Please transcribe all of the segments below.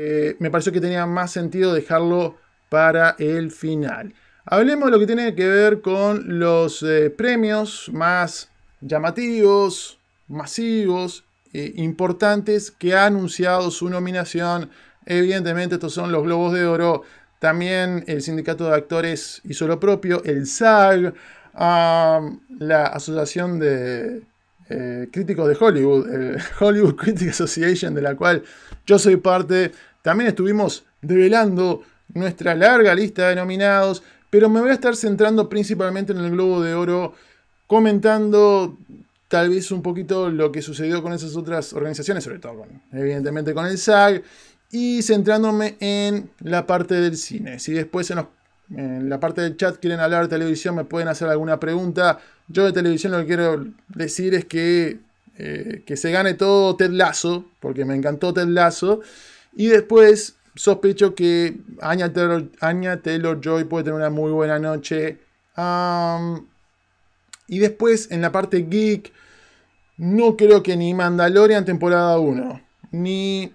Eh, me pareció que tenía más sentido dejarlo para el final. Hablemos de lo que tiene que ver con los eh, premios más llamativos, masivos, e importantes que ha anunciado su nominación. Evidentemente estos son los Globos de Oro. También el Sindicato de Actores hizo lo propio, el SAG, la Asociación de eh, Críticos de Hollywood, Hollywood Critics Association, de la cual yo soy parte, también estuvimos develando nuestra larga lista de nominados, pero me voy a estar centrando principalmente en el Globo de Oro, comentando tal vez un poquito lo que sucedió con esas otras organizaciones, sobre todo, evidentemente con el SAG, y centrándome en la parte del cine. Si después en, la parte del chat quieren hablar de televisión, me pueden hacer alguna pregunta. Yo de televisión lo que quiero decir es que, eh, que se gane todo Ted Lazo, porque me encantó Ted Lazo. Y después sospecho que Anya Taylor, Joy puede tener una muy buena noche. y después en la parte geek, no creo que ni Mandalorian temporada 1, ni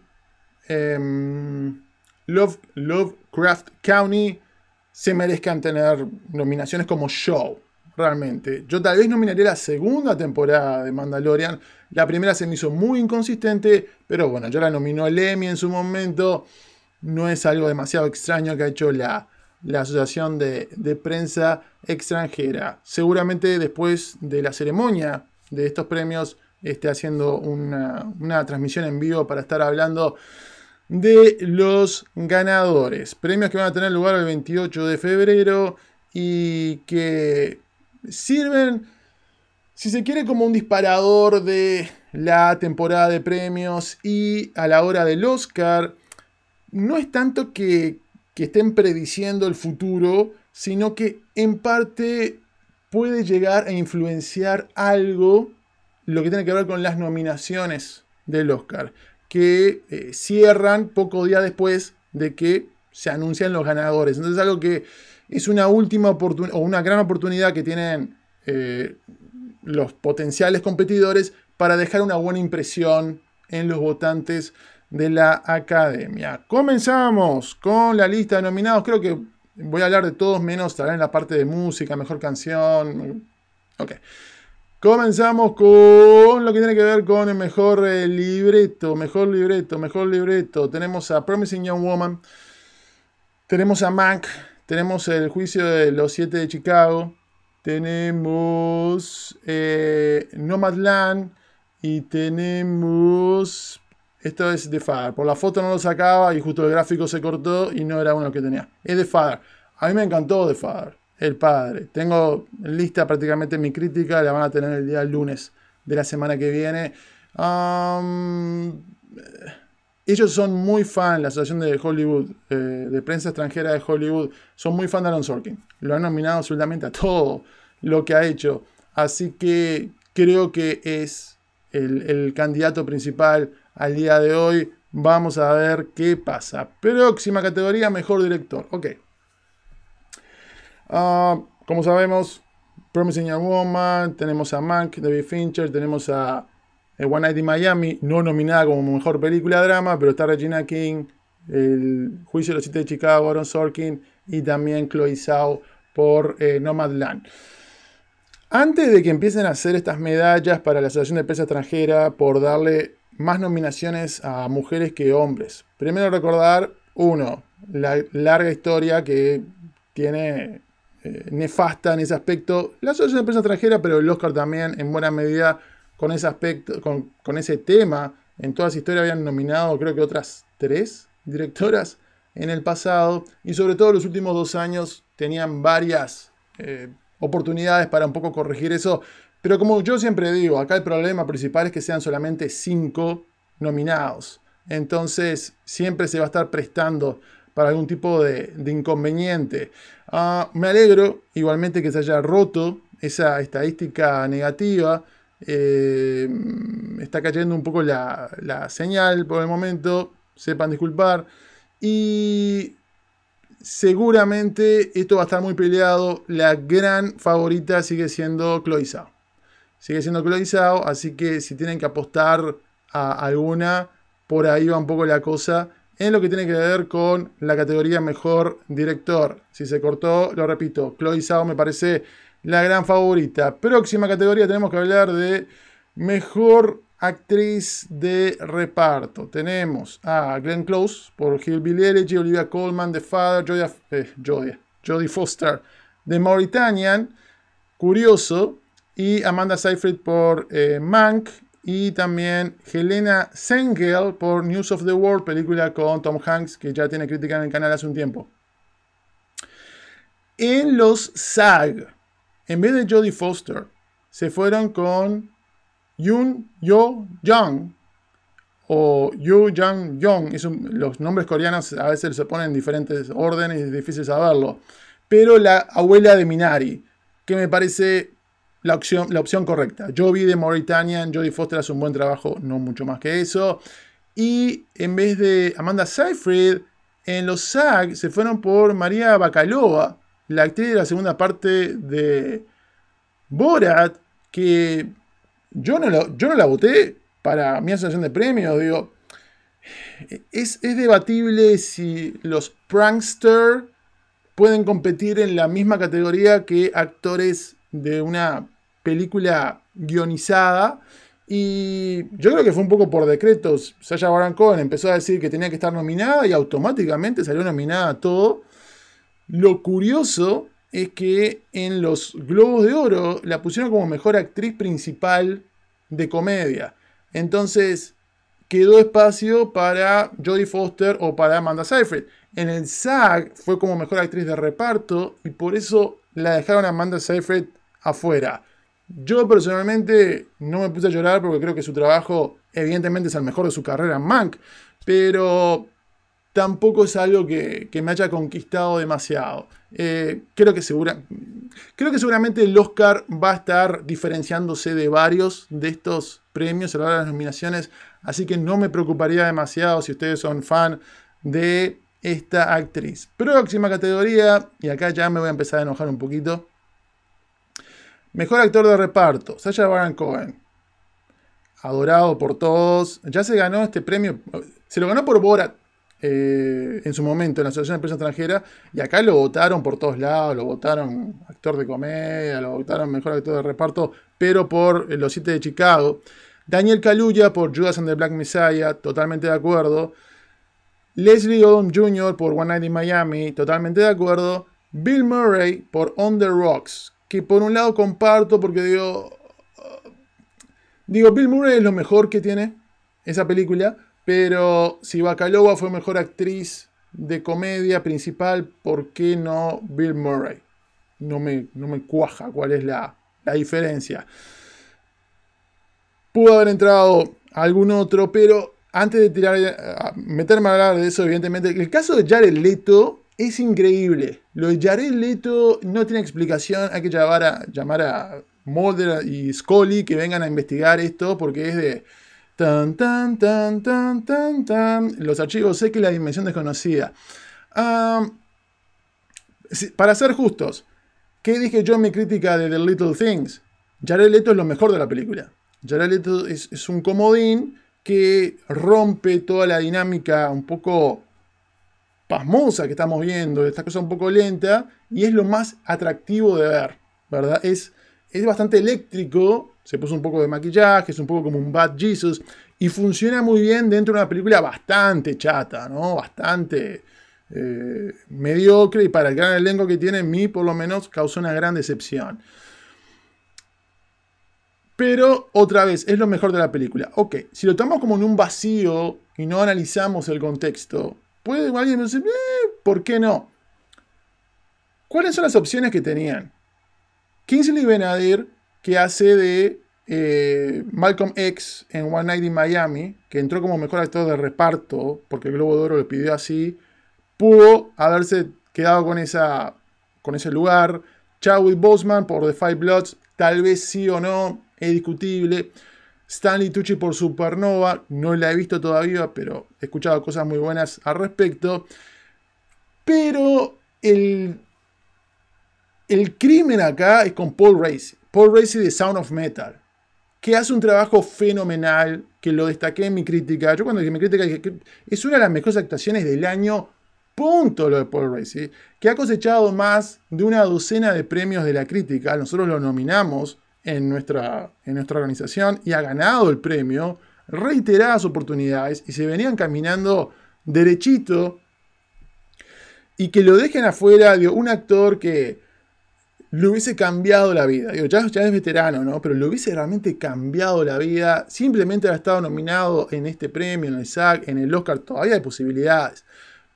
em, Love, Lovecraft County se merezcan tener nominaciones como show realmente. Yo tal vez nominaré la segunda temporada de Mandalorian. La primera se me hizo muy inconsistente, pero bueno, yo la nominó Lemmy en su momento. No es algo demasiado extraño que ha hecho la, la Asociación de, Prensa Extranjera. Seguramente después de la ceremonia de estos premios esté haciendo una, una transmisión en vivo para estar hablando de los ganadores. Premios que van a tener lugar el 28 de febrero y que sirven, si se quiere, como un disparador de la temporada de premios y a la hora del Oscar. No es tanto que, estén prediciendo el futuro, sino que en parte puede llegar a influenciar algo lo que tiene que ver con las nominaciones del Oscar, que eh, cierran poco días después de que se anuncian los ganadores. Entonces es algo que es una última oportunidad o una gran oportunidad que tienen eh, los potenciales competidores para dejar una buena impresión en los votantes de la academia. Comenzamos con la lista de nominados. Creo que voy a hablar de todos menos, estará en la parte de música, mejor canción. Ok. Comenzamos con lo que tiene que ver con el mejor eh, libreto, mejor libreto, mejor libreto. Tenemos a Promising Young Woman, tenemos a Mac, tenemos el juicio de los siete de Chicago. Tenemos eh, Nomadland. Y tenemos. Esto es de Father. Por la foto no lo sacaba y justo el gráfico se cortó y no era uno que tenía. Es de Father. A mí me encantó de Father. El padre. Tengo lista prácticamente mi crítica. La van a tener el día lunes de la semana que viene ellos son muy fan, la Asociación de Hollywood, eh, de Prensa Extranjera de Hollywood, son muy fan de Aaron Sorkin. Lo han nominado absolutamente a todo lo que ha hecho. Así que creo que es el, candidato principal al día de hoy. Vamos a ver qué pasa. Próxima categoría, mejor director. Ok. Ah, como sabemos, Promising Young Woman, tenemos a Mank, David Fincher, tenemos a One Night in Miami, no nominada como mejor película de drama, pero está Regina King, El Juicio de los Siete de Chicago, Aaron Sorkin y también Chloe Zhao por Nomad eh, Nomadland. Antes de que empiecen a hacer estas medallas para la Asociación de Prensa Extranjera por darle más nominaciones a mujeres que hombres, primero recordar, uno, la larga historia que tiene eh, nefasta en ese aspecto la Asociación de Prensa Extranjera, pero el Oscar también en buena medida con ese aspecto, con, ese tema. En toda su historia habían nominado, creo que otras tres directoras en el pasado. Y sobre todo los últimos dos años tenían varias eh, oportunidades para un poco corregir eso. Pero como yo siempre digo, acá el problema principal es que sean solamente cinco nominados. Entonces siempre se va a estar prestando para algún tipo de, inconveniente. Ah, me alegro igualmente que se haya roto esa estadística negativa eh, está cayendo un poco la, la, señal por el momento, sepan disculpar. Y seguramente esto va a estar muy peleado. La gran favorita sigue siendo Chloe Sigue siendo Chloe así que si tienen que apostar a alguna, por ahí va un poco la cosa en lo que tiene que ver con la categoría mejor director. Si se cortó, lo repito, Chloe me parece la gran favorita. Próxima categoría tenemos que hablar de mejor actriz de reparto. Tenemos a Glenn Close por Bill Elegy, Olivia Colman The Father, eh, Jodie, Foster de Mauritanian, Curioso, y Amanda Seyfried por eh, Mank, y también Helena Sengel por News of the World, película con Tom Hanks, que ya tiene crítica en el canal hace un tiempo. En los SAG, en vez de Jodie Foster, se fueron con Yoon Yo Young o Yo Jang Young, los nombres coreanos a veces se ponen en diferentes órdenes y es difícil saberlo. Pero la abuela de Minari, que me parece la opción, la opción correcta. Yo vi de Mauritania, Jodie Foster hace un buen trabajo, no mucho más que eso. Y en vez de Amanda Seyfried, en los SAG se fueron por María Bacalova, la actriz de la segunda parte de Borat, que yo no, la, yo no la voté para mi asociación de premios, digo, es, debatible si los prankster pueden competir en la misma categoría que actores de una película guionizada. Y yo creo que fue un poco por decretos. Sasha Baron empezó a decir que tenía que estar nominada y automáticamente salió nominada a todo. Lo curioso es que en los Globos de Oro la pusieron como mejor actriz principal de comedia. Entonces quedó espacio para Jodie Foster o para Amanda Seyfried. En el SAG fue como mejor actriz de reparto y por eso la dejaron a Amanda Seyfried afuera. Yo personalmente no me puse a llorar porque creo que su trabajo evidentemente es el mejor de su carrera en Mank, pero tampoco es algo que, me haya conquistado demasiado. Eh, creo, que seguramente el Oscar va a estar diferenciándose de varios de estos premios a lo largo de las nominaciones, así que no me preocuparía demasiado si ustedes son fan de esta actriz. Próxima categoría, y acá ya me voy a empezar a enojar un poquito. Mejor actor de reparto, Sasha Baron Cohen. Adorado por todos. Ya se ganó este premio. Se lo ganó por Borat. Eh, en su momento en la Asociación de Prensa Extranjera, y acá lo votaron por todos lados, lo votaron actor de comedia, lo votaron mejor actor de reparto, pero por eh, Los Siete de Chicago. Daniel Kaluuya por Judas and the Black Messiah, totalmente de acuerdo. Leslie Odom Jr. por One Night in Miami, totalmente de acuerdo. Bill Murray por On the Rocks, que por un lado comparto porque digo... Eh, digo, Bill Murray es lo mejor que tiene esa película, pero si Bacalova fue mejor actriz de comedia principal, ¿por qué no Bill Murray? No me, no me cuaja cuál es la, diferencia. Pudo haber entrado algún otro, pero antes de tirar, eh, meterme a hablar de eso, evidentemente, el caso de Jared Leto es increíble. Lo de Jared Leto no tiene explicación. Hay que llamar a, llamar a Mulder y Scully que vengan a investigar esto porque es de Tan, tan, tan, tan, tan, tan. Los archivos sé que la dimensión desconocida. para ser justos, ¿qué dije yo en mi crítica de The Little Things? Jared Leto es lo mejor de la película. Jared Leto es, es un comodín que rompe toda la dinámica un poco pasmosa que estamos viendo, esta cosa un poco lenta, y es lo más atractivo de ver, ¿verdad? Es, es bastante eléctrico se puso un poco de maquillaje, es un poco como un Bad Jesus. Y funciona muy bien dentro de una película bastante chata, ¿no? Bastante eh, mediocre. Y para el gran elenco que tiene, a mí por lo menos causó una gran decepción. Pero otra vez, es lo mejor de la película. Ok, si lo tomamos como en un vacío y no analizamos el contexto, puede alguien decir, eh, ¿por qué no? ¿Cuáles son las opciones que tenían? Kingsley Benadir que hace de eh, Malcolm X en One Night in Miami, que entró como mejor actor de reparto, porque el Globo de Oro le pidió así, pudo haberse quedado con, esa, con ese lugar. Chadwick Boseman por The Five Bloods, tal vez sí o no, es discutible. Stanley Tucci por Supernova, no la he visto todavía, pero he escuchado cosas muy buenas al respecto. Pero el el crimen acá es con Paul Racy. Paul Racy de Sound of Metal, que hace un trabajo fenomenal, que lo destaqué en mi crítica. Yo cuando dije mi crítica dije es una de las mejores actuaciones del año, punto lo de Paul Racy, que ha cosechado más de una docena de premios de la crítica. Nosotros lo nominamos en nuestra, en nuestra organización y ha ganado el premio reiteradas oportunidades y se venían caminando derechito y que lo dejen afuera de un actor que le hubiese cambiado la vida. Digo, ya, es veterano, ¿no? Pero le hubiese realmente cambiado la vida. Simplemente ha estado nominado en este premio, en el SAC, en el Oscar, todavía hay posibilidades.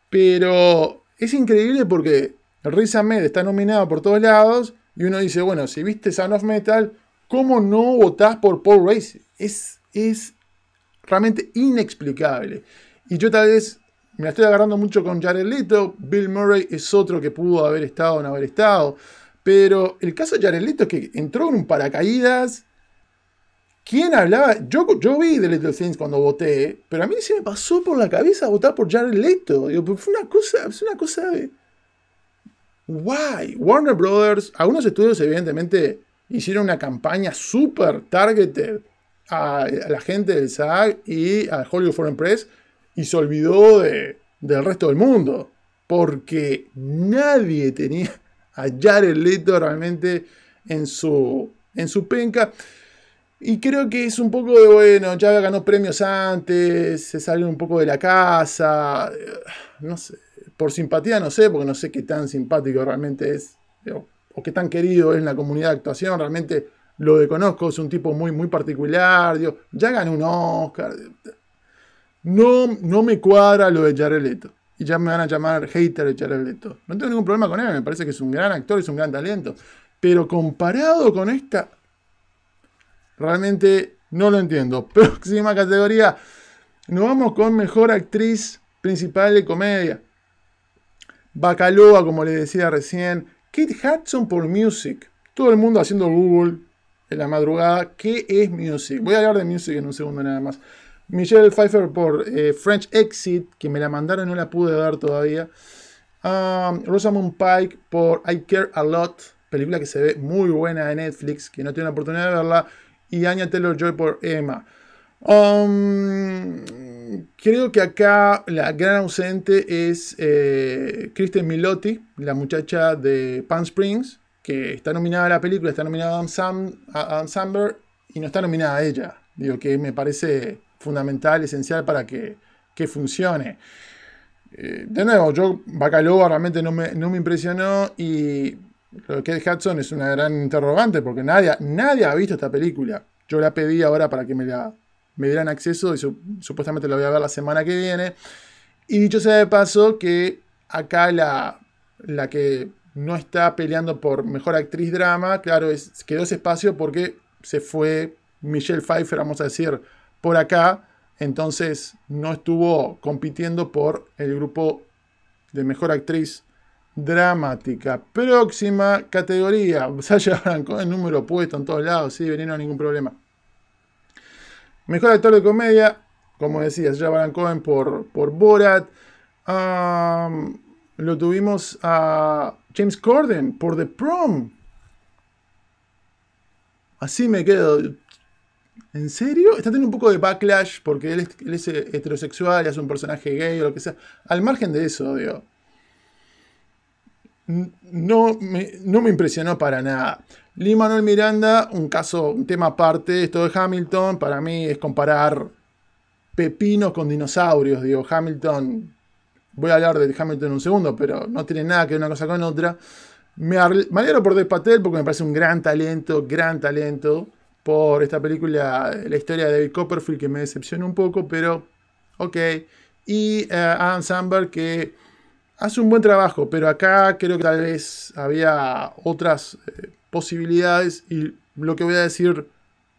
Pero es increíble porque Riz Ahmed está nominado por todos lados y uno dice, bueno, si viste Sound of Metal, ¿cómo no votás por Paul Race? Es, es realmente inexplicable. Y yo tal vez me la estoy agarrando mucho con Jared Leto. Bill Murray es otro que pudo haber estado o no haber estado. Pero el caso de Jared Leto es que entró en un paracaídas. ¿Quién hablaba? Yo, yo vi The Little Things cuando voté, pero a mí se me pasó por la cabeza votar por Jared Leto. fue una cosa, es una cosa de... Why? Warner Brothers, algunos estudios evidentemente hicieron una campaña súper targeted a, la gente del SAG y al Hollywood Foreign Press y se olvidó de, del resto del mundo. Porque nadie tenía a Jared realmente en su, en su penca. Y creo que es un poco de, bueno, ya ganó premios antes, se sale un poco de la casa, eh, no sé, por simpatía no sé, porque no sé qué tan simpático realmente es, eh, o, qué tan querido es en la comunidad de actuación, realmente lo conozco, es un tipo muy, muy particular, ya ganó un Oscar. Eh, no, no me cuadra lo de Jared y ya me van a llamar hater de No tengo ningún problema con él, me parece que es un gran actor, es un gran talento. Pero comparado con esta, realmente no lo entiendo. Próxima categoría, nos vamos con mejor actriz principal de comedia. Bacaloa, como le decía recién. Kit Hudson por Music. Todo el mundo haciendo Google en la madrugada. ¿Qué es Music? Voy a hablar de Music en un segundo nada más. Michelle Pfeiffer por eh, French Exit, que me la mandaron y no la pude dar todavía. Ah, Rosamund Pike por I Care A Lot, película que se ve muy buena de Netflix, que no tiene la oportunidad de verla. Y Anya Taylor-Joy por Emma. Um, creo que acá la gran ausente es eh, Kristen Milotti, la muchacha de Palm Springs, que está nominada a la película, está nominada a y no está nominada a ella. Digo que me parece fundamental, esencial para que, que funcione. Eh, de nuevo, yo ...Bacaloba realmente no me, impresionó y lo que es Hudson es una gran interrogante porque nadie, ha visto esta película. Yo la pedí ahora para que me, la, me dieran acceso y supuestamente la voy a ver la semana que viene. Y dicho sea de paso que acá la, la que no está peleando por mejor actriz drama, claro, es, quedó ese espacio porque se fue Michelle Pfeiffer, vamos a decir, por acá, entonces no estuvo compitiendo por el grupo de mejor actriz dramática. Próxima categoría, Sasha Baron Cohen, número puesto en todos lados, sí, a ningún problema. Mejor actor de comedia, como decía, Sasha Baron Cohen por, Borat. lo tuvimos a James Corden por The Prom. Así me quedo ¿En serio? Está teniendo un poco de backlash porque él es, eh, heterosexual y es un personaje gay o lo que sea. Al margen de eso, digo. No me, impresionó para nada. Lee Manuel Miranda, un caso, un tema aparte. Esto de Hamilton, para mí es comparar pepinos con dinosaurios. Digo, Hamilton. Voy a hablar de Hamilton en un segundo, pero no tiene nada que ver una cosa con otra. Me, me alegro por Despatel porque me parece un gran talento, gran talento por esta película, la historia de David Copperfield, que me decepcionó un poco, pero ok. Y eh, Adam Sandberg, que hace un buen trabajo, pero acá creo que tal vez había otras eh, posibilidades. Y lo que voy a decir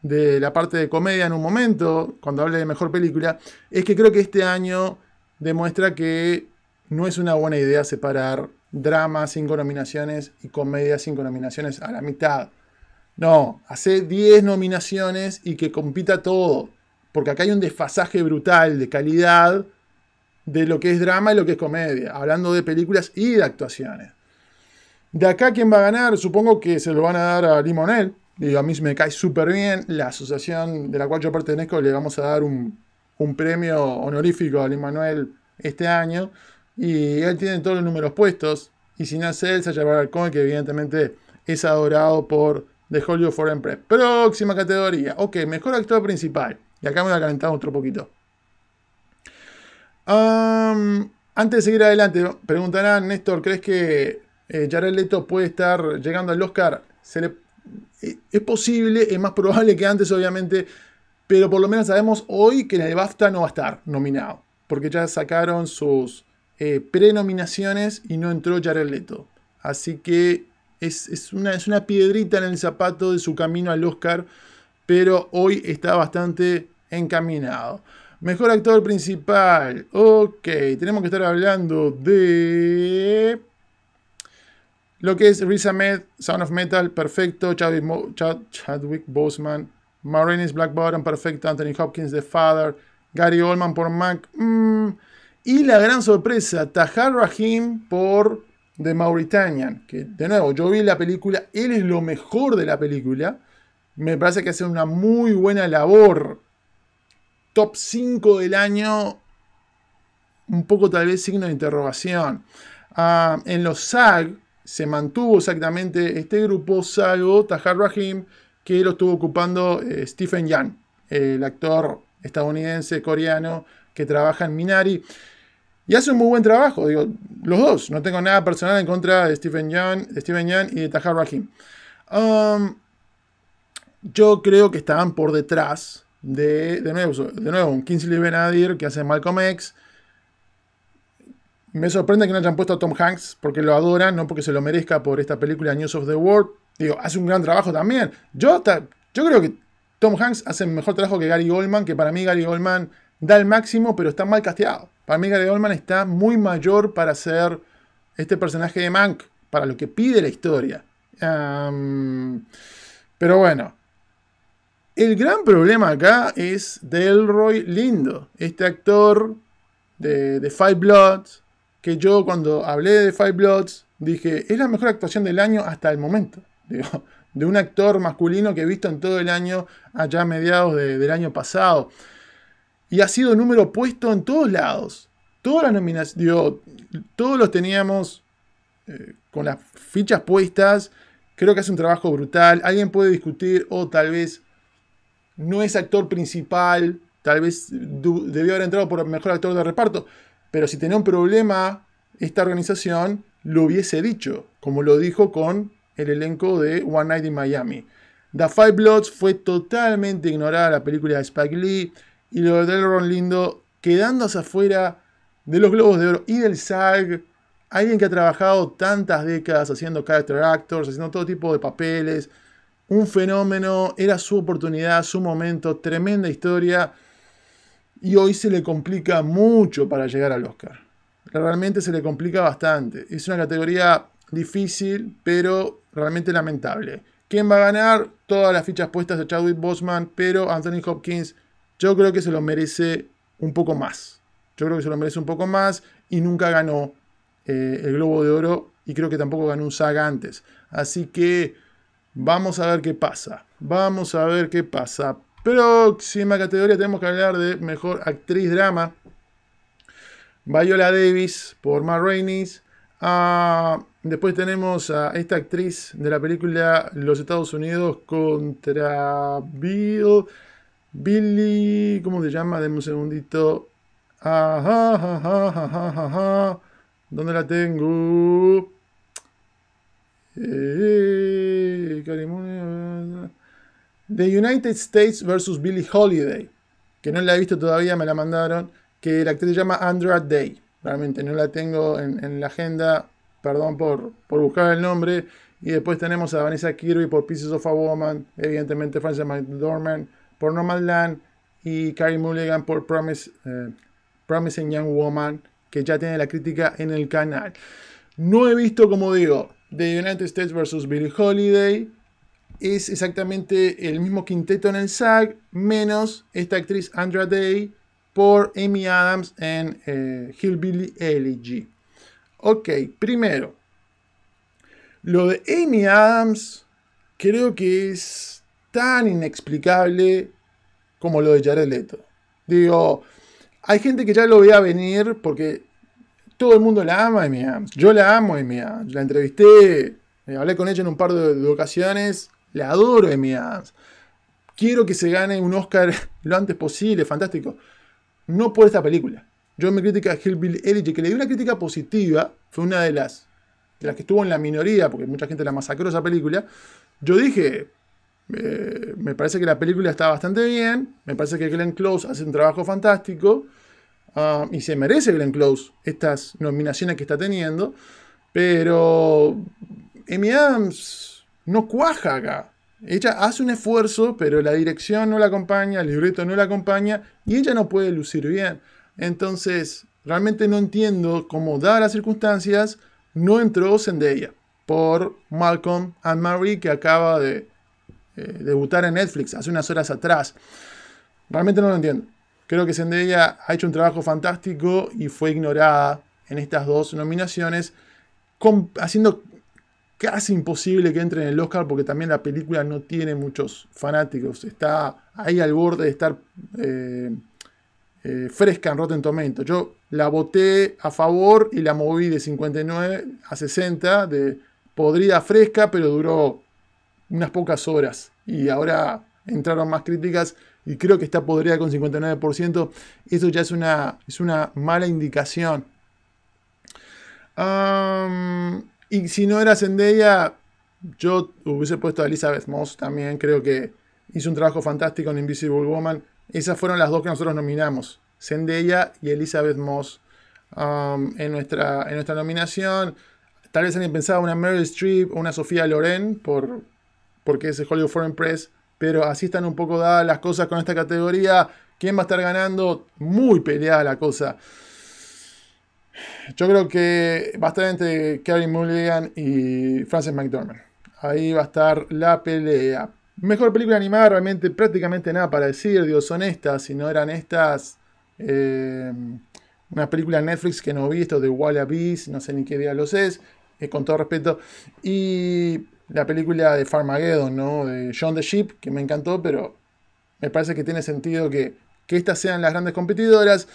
de la parte de comedia en un momento, cuando hable de mejor película, es que creo que este año demuestra que no es una buena idea separar dramas sin nominaciones y comedia sin nominaciones a la mitad. No, hace 10 nominaciones y que compita todo. Porque acá hay un desfasaje brutal de calidad de lo que es drama y lo que es comedia. Hablando de películas y de actuaciones. De acá, ¿quién va a ganar? Supongo que se lo van a dar a Limonel. Digo, a mí me cae súper bien. La asociación de la cual yo pertenezco le vamos a dar un, premio honorífico a Limonel este año. Y él tiene todos los números puestos. Y sin hacer, se llevar al Cohen, que evidentemente es adorado por de Hollywood Foreign Press. Próxima categoría. Ok, mejor actor principal. Y acá me voy a calentar otro poquito. antes de seguir adelante, preguntarán, Néstor, ¿crees que eh, Jared Leto puede estar llegando al Oscar? Eh, es posible, es más probable que antes, obviamente, pero por lo menos sabemos hoy que la el BAFTA no va a estar nominado, porque ya sacaron sus eh, prenominaciones y no entró Jared Leto. Así que es, una, es una piedrita en el zapato de su camino al Oscar, pero hoy está bastante encaminado. Mejor actor principal. Ok, tenemos que estar hablando de... Lo que es Riz Ahmed, Sound of Metal, perfecto. Chadwick, Boseman, Marines Black perfecto. Anthony Hopkins, The Father, Gary Oldman por Mac. Mm. Y la gran sorpresa, Tahar Rahim por de Mauritania que de nuevo, yo vi la película, él es lo mejor de la película, me parece que hace una muy buena labor, top 5 del año, un poco tal vez signo de interrogación. Ah, en los SAG se mantuvo exactamente este grupo, salvo Tahar Rahim, que lo estuvo ocupando eh, Stephen Young, el actor estadounidense, coreano, que trabaja en Minari. Y hace un muy buen trabajo, digo, los dos. No tengo nada personal en contra de Stephen Young, y de Tahar Rahim. Um, yo creo que estaban por detrás de, de nuevo, de nuevo, un Kingsley Benadir que hace Malcolm X. Me sorprende que no hayan puesto a Tom Hanks porque lo adoran, no porque se lo merezca por esta película News of the World. Digo, hace un gran trabajo también. Yo, yo creo que Tom Hanks hace mejor trabajo que Gary Goldman, que para mí Gary Goldman da el máximo, pero está mal casteado. Para mí Gary Oldman está muy mayor para ser este personaje de Mank, para lo que pide la historia. pero bueno, el gran problema acá es Delroy Lindo, este actor de, Five Bloods, que yo cuando hablé de Five Bloods dije, es la mejor actuación del año hasta el momento. de un actor masculino que he visto en todo el año, allá a mediados del año pasado y ha sido número puesto en todos lados. todos los teníamos eh, con las fichas puestas. Creo que hace un trabajo brutal. Alguien puede discutir, o tal vez no es actor principal, tal vez debió haber entrado por mejor actor de reparto. Pero si tenía un problema esta organización, lo hubiese dicho, como lo dijo con el elenco de One Night in Miami. The Five Bloods fue totalmente ignorada la película de Spike Lee y lo de Ron Lindo quedándose afuera de los Globos de Oro y del SAG. Alguien que ha trabajado tantas décadas haciendo character actors, haciendo todo tipo de papeles. Un fenómeno, era su oportunidad, su momento, tremenda historia. Y hoy se le complica mucho para llegar al Oscar. Realmente se le complica bastante. Es una categoría difícil, pero realmente lamentable. ¿Quién va a ganar? Todas las fichas puestas de Chadwick Boseman, pero Anthony Hopkins yo creo que se lo merece un poco más. Yo creo que se lo merece un poco más y nunca ganó eh, el Globo de Oro y creo que tampoco ganó un saga antes. Así que vamos a ver qué pasa. Vamos a ver qué pasa. Próxima categoría tenemos que hablar de mejor actriz drama. Viola Davis por Mar Rainey's. Ah, después tenemos a esta actriz de la película Los Estados Unidos contra Bill. Billy, ¿cómo se llama? Deme un segundito. Ajá, ah, ¿Dónde la tengo? Eh, eh, eh. The United States versus Billy Holiday, que no la he visto todavía, me la mandaron, que la actriz se llama Andra Day. Realmente no la tengo en, la agenda, perdón por, por buscar el nombre. Y después tenemos a Vanessa Kirby por Pieces of a Woman, evidentemente Frances McDormand, por Land y Carrie Mulligan por Promise, eh, Promising Young Woman, que ya tiene la crítica en el canal. No he visto, como digo, The United States vs. Billie Holiday. Es exactamente el mismo quinteto en el SAG, menos esta actriz Andra Day por Amy Adams en eh, Hillbilly Elegy. Ok, primero, lo de Amy Adams creo que es tan inexplicable como lo de Jared Leto. Digo, hay gente que ya lo veía venir porque todo el mundo la ama, Amy Adams. Yo la amo, Amy Adams. La entrevisté, eh, hablé con ella en un par de, ocasiones. La adoro, Amy Adams. Quiero que se gane un Oscar lo antes posible, fantástico. No por esta película. Yo me crítica a Hillbill Elegy, que le di una crítica positiva, fue una de las que estuvo en la minoría, porque mucha gente la masacró esa película. Yo dije, eh, me parece que la película está bastante bien. Me parece que Glenn Close hace un trabajo fantástico. Ah, y se merece Glenn Close estas nominaciones que está teniendo. Pero Amy Adams no cuaja acá. Ella hace un esfuerzo, pero la dirección no la acompaña, el libreto no la acompaña y ella no puede lucir bien. Entonces, realmente no entiendo cómo, dadas las circunstancias, no entró ella. por Malcolm and Mary que acaba de eh, debutar en Netflix hace unas horas atrás. Realmente no lo entiendo. Creo que Zendaya ha hecho un trabajo fantástico y fue ignorada en estas dos nominaciones, haciendo casi imposible que entre en el Oscar porque también la película no tiene muchos fanáticos. Está ahí al borde de estar fresca eh, en eh, fresca en Rotten Yo la voté a favor y la moví de 59 a 60, de podrida fresca, pero duró unas pocas horas y ahora entraron más críticas y creo que está podrida con 59%. Eso ya es una, es una mala indicación. y si no era Zendaya, yo hubiese puesto a Elizabeth Moss también. Creo que hizo un trabajo fantástico en Invisible Woman. Esas fueron las dos que nosotros nominamos. Zendaya y Elizabeth Moss en, nuestra, en nuestra nominación. Tal vez alguien pensaba una Meryl Streep o una Sofía Loren por, porque es Hollywood Foreign Press, pero así están un poco dadas las cosas con esta categoría. ¿Quién va a estar ganando? Muy peleada la cosa. Yo creo que va a estar entre Mulligan y Frances McDormand. Ahí va a estar la pelea. Mejor película animada, realmente prácticamente nada para decir. Dios, son estas, si no eran estas. Eh, una película de Netflix que no he visto de Wallabies, no sé ni qué día los es, eh, con todo respeto. Y la película de Farmageddon, ¿no? De John the Sheep, que me encantó, pero me parece que tiene sentido que, estas sean las grandes competidoras.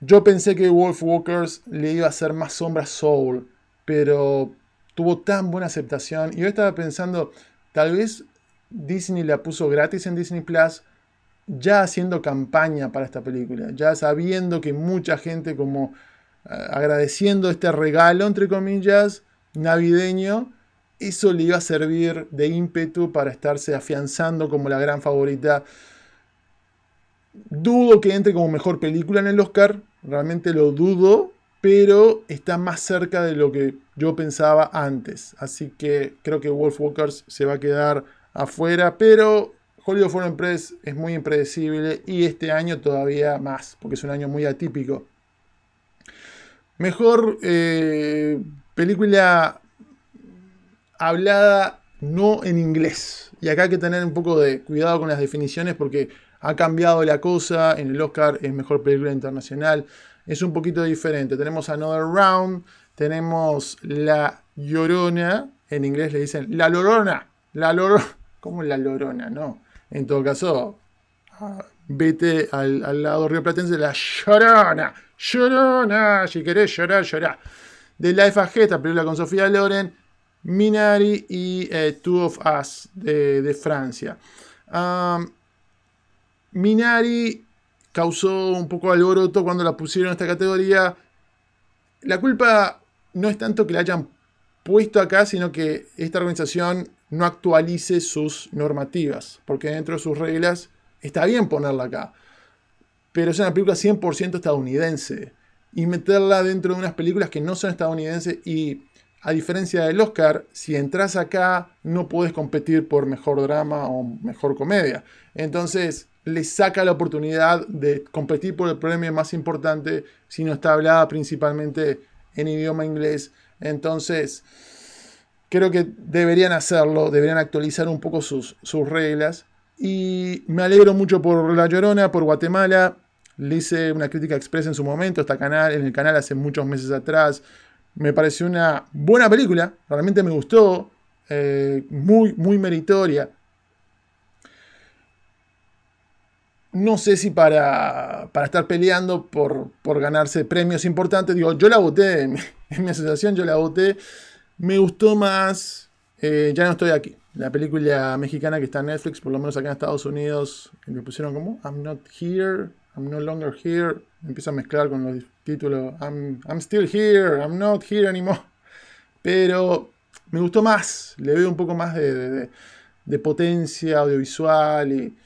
Yo pensé que Wolf Walkers le iba a hacer más sombra a Soul, pero tuvo tan buena aceptación. Y yo estaba pensando, tal vez Disney la puso gratis en Disney Plus, ya haciendo campaña para esta película, ya sabiendo que mucha gente como eh, agradeciendo este regalo, entre comillas, navideño, eso le iba a servir de ímpetu para estarse afianzando como la gran favorita. Dudo que entre como mejor película en el Oscar, realmente lo dudo, pero está más cerca de lo que yo pensaba antes. Así que creo que Wolf Walkers se va a quedar afuera, pero Hollywood Foreign Press es muy impredecible y este año todavía más, porque es un año muy atípico. Mejor eh, película hablada no en inglés. Y acá hay que tener un poco de cuidado con las definiciones porque ha cambiado la cosa. En el Oscar es mejor película internacional. Es un poquito diferente. Tenemos Another Round, tenemos La Llorona. En inglés le dicen La llorona La Lorona. como La llorona No. En todo caso, ah, vete al, al lado platense, La Llorona. Llorona. Si querés llorar, llorar De la of esta película con Sofía Loren Minari y eh, Two of Us de, Francia. Minari causó un poco alboroto cuando la pusieron en esta categoría. La culpa no es tanto que la hayan puesto acá, sino que esta organización no actualice sus normativas, porque dentro de sus reglas está bien ponerla acá. Pero es una película 100% estadounidense y meterla dentro de unas películas que no son estadounidenses y a diferencia del Oscar, si entras acá no puedes competir por mejor drama o mejor comedia. Entonces les saca la oportunidad de competir por el premio más importante si no está hablada principalmente en idioma inglés. Entonces creo que deberían hacerlo, deberían actualizar un poco sus, reglas. Y me alegro mucho por La Llorona, por Guatemala. Le hice una crítica expresa en su momento, está canal, en el canal hace muchos meses atrás. Me pareció una buena película, realmente me gustó, eh, muy, muy meritoria. No sé si para, estar peleando por, por, ganarse premios importantes, digo, yo la voté en mi, asociación, yo la voté, me gustó más, eh, ya no estoy aquí. La película mexicana que está en Netflix, por lo menos acá en Estados Unidos, Me pusieron como I'm not here, I'm no longer here, empieza a mezclar con los títulos I'm, still here, I'm not here anymore. Pero me gustó más, le veo un poco más de, potencia audiovisual y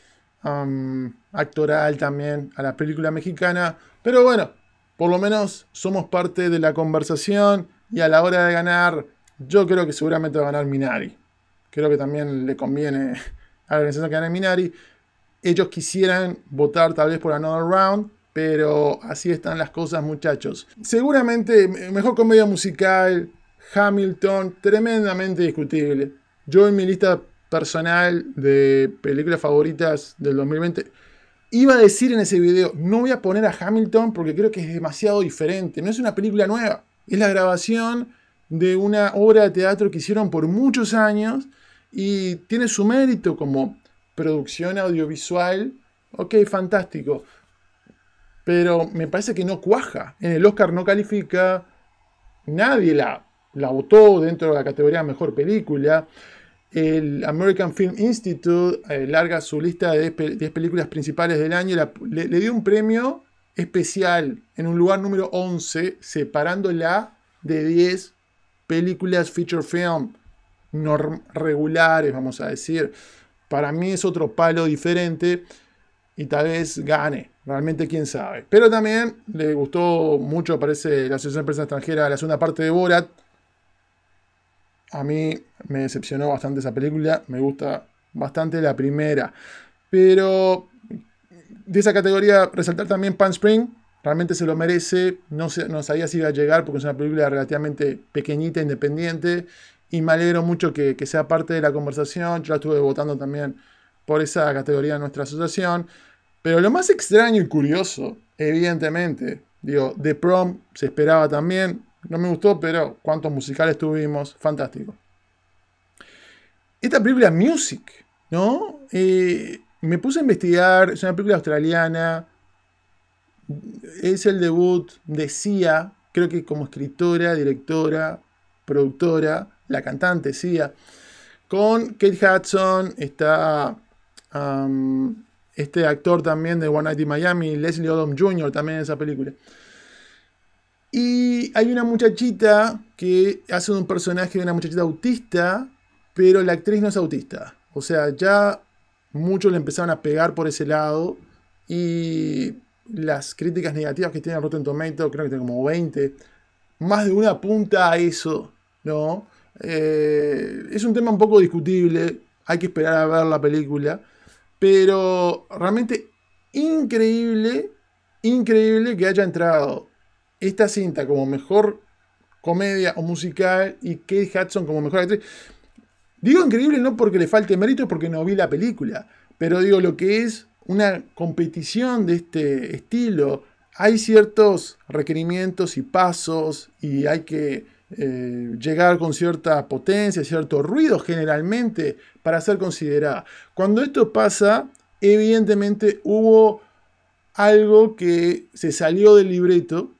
um, actoral también a la película mexicana. Pero bueno, por lo menos somos parte de la conversación y a la hora de ganar, yo creo que seguramente va a ganar Minari. Creo que también le conviene a la organización que gane Minari. Ellos quisieran votar tal vez por Another Round, pero así están las cosas, muchachos. Seguramente, mejor comedia musical, Hamilton, tremendamente discutible. Yo en mi lista personal de películas favoritas del 2020, iba a decir en ese video, no voy a poner a Hamilton porque creo que es demasiado diferente. No es una película nueva, es la grabación de una obra de teatro que hicieron por muchos años y tiene su mérito como producción audiovisual. Ok, fantástico pero me parece que no cuaja. En el Oscar no califica, nadie la, la votó dentro de la categoría Mejor Película. El American Film Institute eh, larga su lista de 10 películas principales del año le, le, dio un premio especial en un lugar número 11, separándola de 10 películas feature film regulares, vamos a decir. Para mí es otro palo diferente y tal vez gane. Realmente quién sabe. Pero también le gustó mucho, parece, la Asociación de Empresas Extranjeras, la segunda parte de Borat. A mí me decepcionó bastante esa película. Me gusta bastante la primera. Pero de esa categoría resaltar también Pan Spring. Realmente se lo merece. No, se, no sabía si iba a llegar porque es una película relativamente pequeñita, independiente. Y me alegro mucho que, que sea parte de la conversación. Yo la estuve votando también por esa categoría en nuestra asociación. Pero lo más extraño y curioso, evidentemente, digo, The Prom se esperaba también, no me gustó, pero cuántos musicales tuvimos, fantástico. Esta película Music, ¿no? me puse a investigar, es una película australiana, es el debut de Sia, creo que como escritora, directora, productora, la cantante Sia, con Kate Hudson, está este actor también de One Night in Miami, Leslie Odom Jr., también en esa película. Y hay una muchachita que hace un personaje de una muchachita autista, pero la actriz no es autista. O sea, ya muchos le empezaron a pegar por ese lado y las críticas negativas que tiene Rotten Tomato, creo que tiene como 20, más de una punta a eso, ¿no? Eh, es un tema un poco discutible, hay que esperar a ver la película. Pero realmente increíble, increíble que haya entrado esta cinta como mejor comedia o musical y Kate Hudson como mejor actriz. Digo increíble no porque le falte mérito, porque no vi la película, pero digo lo que es una competición de este estilo. Hay ciertos requerimientos y pasos y hay que eh, llegar con cierta potencia, cierto ruido generalmente para ser considerada. Cuando esto pasa, evidentemente hubo algo que se salió del libreto,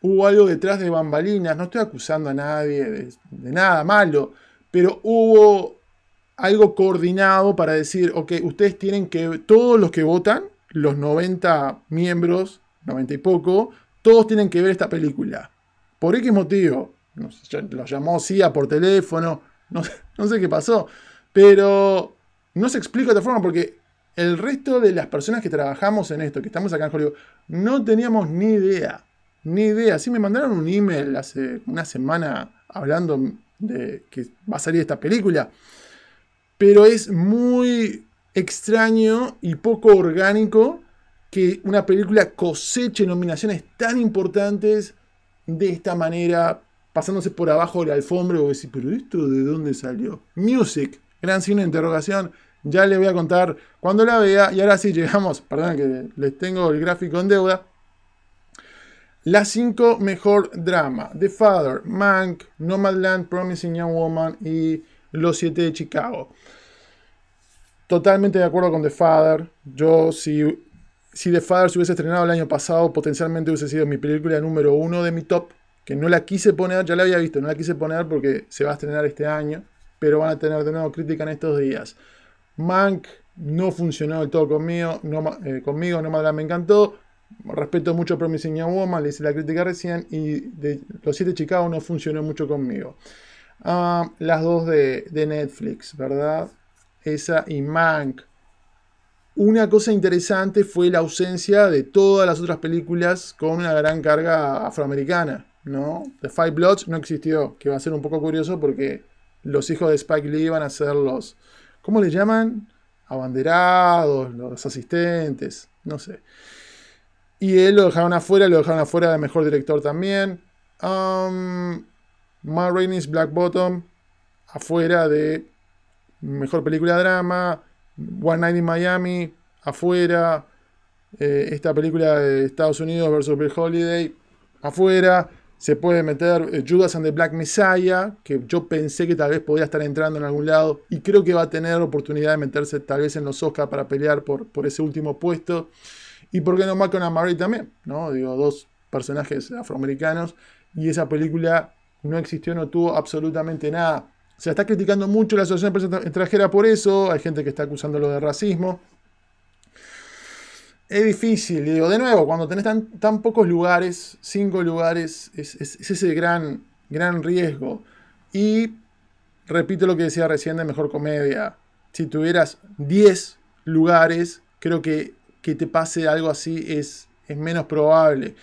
hubo algo detrás de bambalinas, no estoy acusando a nadie de, nada malo, pero hubo algo coordinado para decir, ok, ustedes tienen que, todos los que votan, los 90 miembros, 90 y poco, todos tienen que ver esta película. Por X motivo, los lo llamó CIA por teléfono, no, sé qué pasó, pero no se explica de otra forma porque el resto de las personas que trabajamos en esto, que estamos acá en Hollywood, no teníamos ni idea, ni idea. Sí me mandaron un email hace una semana hablando de que va a salir esta película, pero es muy extraño y poco orgánico que una película coseche nominaciones tan importantes de esta manera pasándose por abajo de la alfombra y decir, pero ¿esto de dónde salió? Music, gran signo de interrogación. Ya le voy a contar cuando la vea. Y ahora sí, llegamos, perdón que les tengo el gráfico en deuda. Las cinco mejor drama: The Father, Mank, Nomadland, Promising Young Woman y Los Siete de Chicago. Totalmente de acuerdo con The Father. Yo, si, si The Father se hubiese estrenado el año pasado, potencialmente hubiese sido mi película número uno de mi top que no la quise poner, ya la había visto, no la quise poner porque se va a estrenar este año, pero van a tener de nuevo crítica en estos días. Mank no funcionó del todo conmigo, no, eh, conmigo, no me encantó. Respeto mucho a Promising Young Woman, le hice la crítica recién, y de Los Siete Chicago no funcionó mucho conmigo. Ah, las dos de, de Netflix, ¿verdad? Esa y Mank. Una cosa interesante fue la ausencia de todas las otras películas con una gran carga afroamericana. ¿no? The Five Bloods no existió, que va a ser un poco curioso porque los hijos de Spike Lee iban a ser los, ¿cómo le llaman? Abanderados, los asistentes, no sé. Y él lo dejaron afuera, lo dejaron afuera de mejor director también. Um, Matt Black Bottom, afuera de mejor película de drama. One Night in Miami, afuera. Eh, esta película de Estados Unidos versus Bill Holiday, afuera. Se puede meter eh, Judas and the Black Messiah, que yo pensé que tal vez podía estar entrando en algún lado y creo que va a tener oportunidad de meterse tal vez en los Oscars para pelear por, por ese último puesto. Y por qué no marcan and Marie también, ¿no? Digo, dos personajes afroamericanos y esa película no existió, no tuvo absolutamente nada. Se está criticando mucho la Asociación de Extranjera por eso, hay gente que está acusándolo de racismo es difícil. digo, de nuevo, cuando tenés tan, tan pocos lugares, cinco lugares, es, es, ese gran, gran riesgo. Y repito lo que decía recién de Mejor Comedia. Si tuvieras 10 lugares, creo que que te pase algo así es, es menos probable.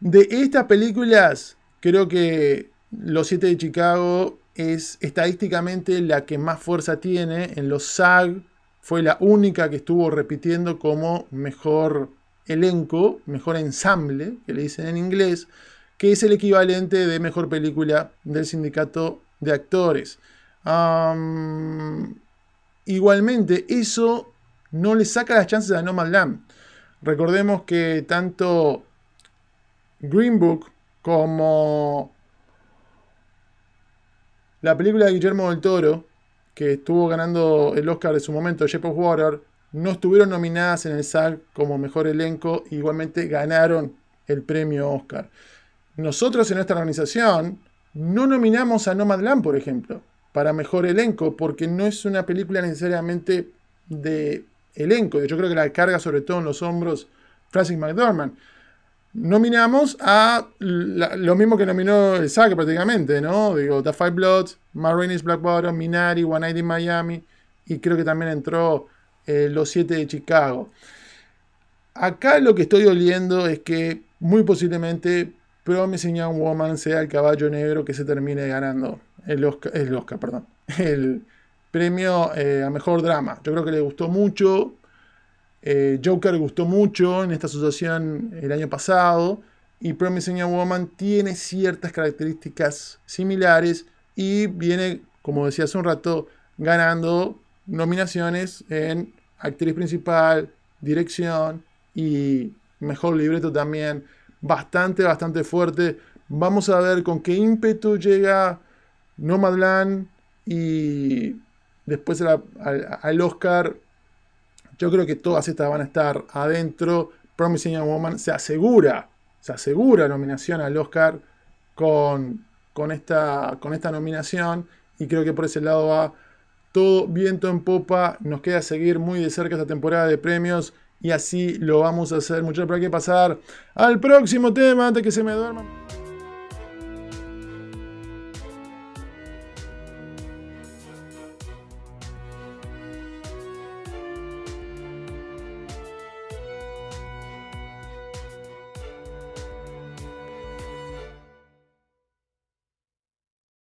De estas películas, creo que Los Siete de Chicago es estadísticamente la que más fuerza tiene en los SAG fue la única que estuvo repitiendo como mejor elenco, mejor ensamble, que le dicen en inglés, que es el equivalente de mejor película del sindicato de actores. igualmente, eso no le saca las chances a Nomadland. Recordemos que tanto Green Book como la película de Guillermo del Toro, que estuvo ganando el Oscar de su momento, Shape of Water, no estuvieron nominadas en el SAG como mejor elenco, igualmente ganaron el premio Oscar. Nosotros en nuestra organización no nominamos a Nomadland, por ejemplo, para mejor elenco, porque no es una película necesariamente de elenco. Yo creo que la carga, sobre todo en los hombros, Francis McDormand nominamos a lo mismo que nominó el SAC prácticamente, ¿no? Digo, The Five Bloods, Marines Black Bottom, Minari, One Night in Miami y creo que también entró eh, Los Siete de Chicago. Acá lo que estoy oliendo es que muy posiblemente Promising Young Woman sea el caballo negro que se termine ganando el Oscar, el perdón, el premio eh, a mejor drama. Yo creo que le gustó mucho, eh, Joker gustó mucho en esta asociación el año pasado y Promising Woman tiene ciertas características similares y viene, como decía hace un rato, ganando nominaciones en actriz principal, dirección y mejor libreto también. Bastante, bastante fuerte. Vamos a ver con qué ímpetu llega Nomadland y después al Oscar yo creo que todas estas van a estar adentro. Promising Young Woman se asegura, se asegura nominación al Oscar con, con, esta, con esta nominación. Y creo que por ese lado va todo viento en popa. Nos queda seguir muy de cerca esta temporada de premios. Y así lo vamos a hacer, muchachos. Pero hay que pasar al próximo tema antes que se me duerman.